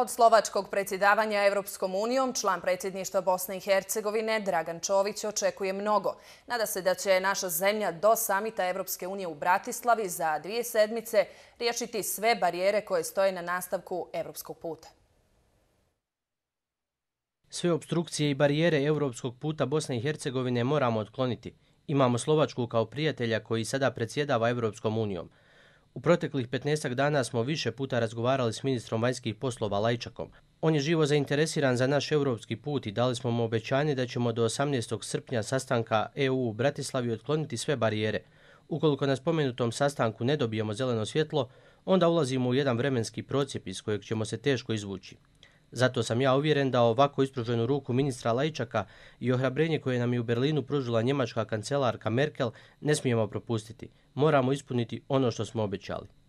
Od slovačkog predsjedavanja Evropskom unijom član predsjedništva Bosne i Hercegovine Dragan Čović očekuje mnogo. Nada se da će naša zemlja do samita Evropske unije u Bratislavi za dvije sedmice riješiti sve barijere koje stoje na nastavku Evropskog puta. Sve obstrukcije i barijere Evropskog puta Bosne i Hercegovine moramo odkloniti. Imamo Slovačku kao prijatelja koji sada predsjedava Evropskom unijom. U proteklih 15 dana smo više puta razgovarali s ministrom vanjskih poslova Lajčakom. On je živo zainteresiran za naš evropski put i dali smo mu obećanje da ćemo do 18. srpnja sastanka EU u Bratislavi otkloniti sve barijere. Ukoliko na spomenutom sastanku ne dobijemo zeleno svjetlo, onda ulazimo u jedan vremenski procijep iz kojeg ćemo se teško izvući. Zato sam ja uvjeren da ovako ispruženu ruku ministra Lajčaka i ohrabrenje koje nam je u Berlinu pružila njemačka kancelarka Merkel ne smijemo propustiti. Moramo ispuniti ono što smo obećali.